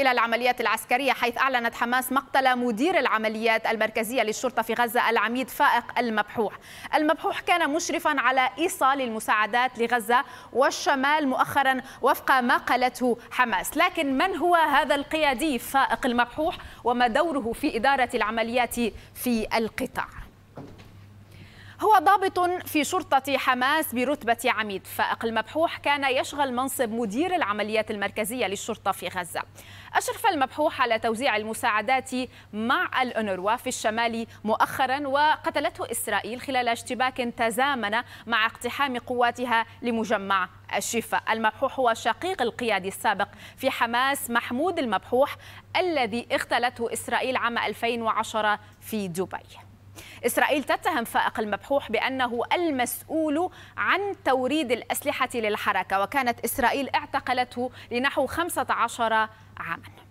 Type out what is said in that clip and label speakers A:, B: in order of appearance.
A: إلى العمليات العسكرية حيث أعلنت حماس مقتل مدير العمليات المركزية للشرطة في غزة العميد فائق المبحوح المبحوح كان مشرفا على إيصال المساعدات لغزة والشمال مؤخرا وفق ما قالته حماس لكن من هو هذا القيادي فائق المبحوح وما دوره في إدارة العمليات في القطاع هو ضابط في شرطة حماس برتبة عميد فائق المبحوح كان يشغل منصب مدير العمليات المركزية للشرطة في غزة أشرف المبحوح على توزيع المساعدات مع الأونروا في الشمال مؤخرا وقتلته إسرائيل خلال اشتباك تزامن مع اقتحام قواتها لمجمع الشفاء المبحوح هو شقيق القيادي السابق في حماس محمود المبحوح الذي اغتالته إسرائيل عام 2010 في دبي إسرائيل تتهم فائق المبحوح بأنه المسؤول عن توريد الأسلحة للحركة وكانت إسرائيل اعتقلته لنحو 15 عاماً